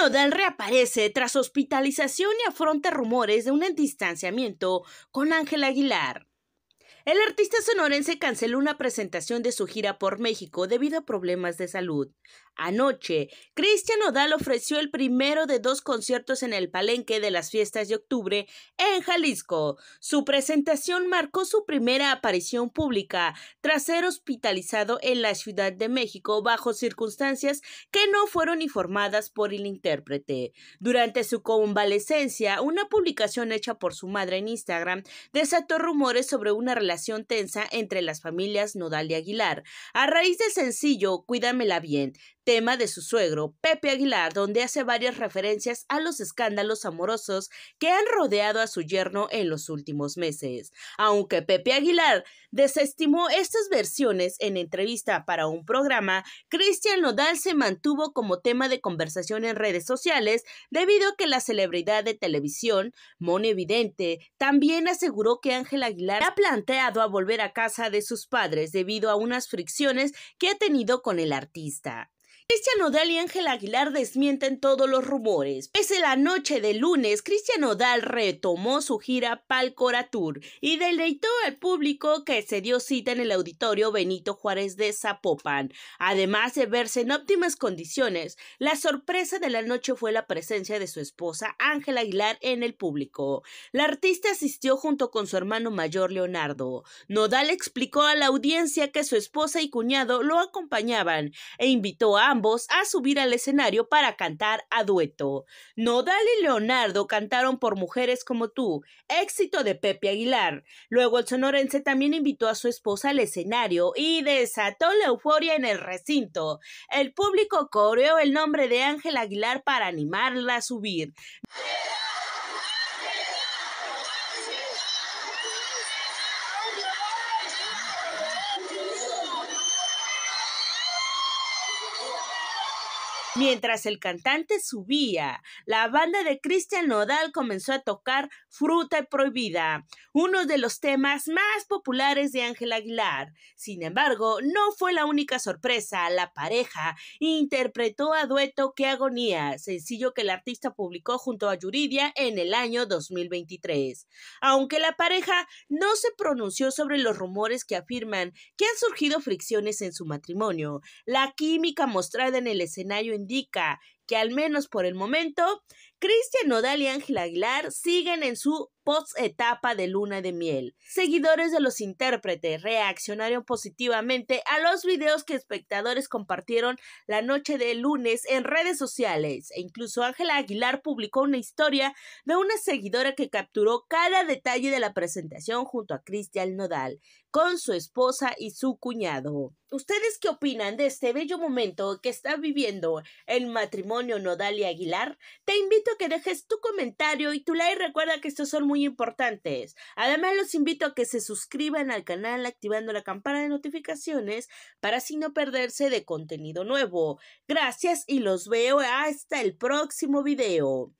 Nodal reaparece tras hospitalización y afronta rumores de un distanciamiento con Ángel Aguilar. El artista sonorense canceló una presentación de su gira por México debido a problemas de salud. Anoche, Cristian Odal ofreció el primero de dos conciertos en el palenque de las fiestas de octubre en Jalisco. Su presentación marcó su primera aparición pública tras ser hospitalizado en la Ciudad de México bajo circunstancias que no fueron informadas por el intérprete. Durante su convalecencia, una publicación hecha por su madre en Instagram desató rumores sobre una relación tensa entre las familias Nodal y Aguilar. A raíz del sencillo Cuídamela bien, tema de su suegro, Pepe Aguilar, donde hace varias referencias a los escándalos amorosos que han rodeado a su yerno en los últimos meses. Aunque Pepe Aguilar desestimó estas versiones en entrevista para un programa, Cristian Nodal se mantuvo como tema de conversación en redes sociales debido a que la celebridad de televisión, Mon Evidente, también aseguró que Ángel Aguilar ha planteado a volver a casa de sus padres debido a unas fricciones que ha tenido con el artista. Cristian Nodal y Ángel Aguilar desmienten todos los rumores. Pese la noche de lunes, Cristian Nodal retomó su gira Palcora Tour y deleitó al público que se dio cita en el auditorio Benito Juárez de Zapopan. Además de verse en óptimas condiciones, la sorpresa de la noche fue la presencia de su esposa Ángel Aguilar en el público. La artista asistió junto con su hermano mayor Leonardo. Nodal explicó a la audiencia que su esposa y cuñado lo acompañaban e invitó a ambos a subir al escenario para cantar a dueto. Nodal y Leonardo cantaron por Mujeres como tú, éxito de Pepe Aguilar. Luego el sonorense también invitó a su esposa al escenario y desató la euforia en el recinto. El público coreó el nombre de Ángel Aguilar para animarla a subir. Mientras el cantante subía, la banda de Cristian Nodal comenzó a tocar Fruta Prohibida, uno de los temas más populares de Ángel Aguilar. Sin embargo, no fue la única sorpresa. La pareja interpretó a dueto Qué Agonía, sencillo que el artista publicó junto a Yuridia en el año 2023. Aunque la pareja no se pronunció sobre los rumores que afirman que han surgido fricciones en su matrimonio, la química mostrada en el escenario indica que al menos por el momento Cristian Nodal y Ángela Aguilar siguen en su post etapa de luna de miel. Seguidores de los intérpretes reaccionaron positivamente a los videos que espectadores compartieron la noche de lunes en redes sociales e incluso Ángela Aguilar publicó una historia de una seguidora que capturó cada detalle de la presentación junto a Cristian Nodal con su esposa y su cuñado. ¿Ustedes qué opinan de este bello momento que está viviendo el matrimonio Nodal y Aguilar? Te invito que dejes tu comentario y tu like. Recuerda que estos son muy importantes. Además, los invito a que se suscriban al canal activando la campana de notificaciones para así no perderse de contenido nuevo. Gracias y los veo hasta el próximo video.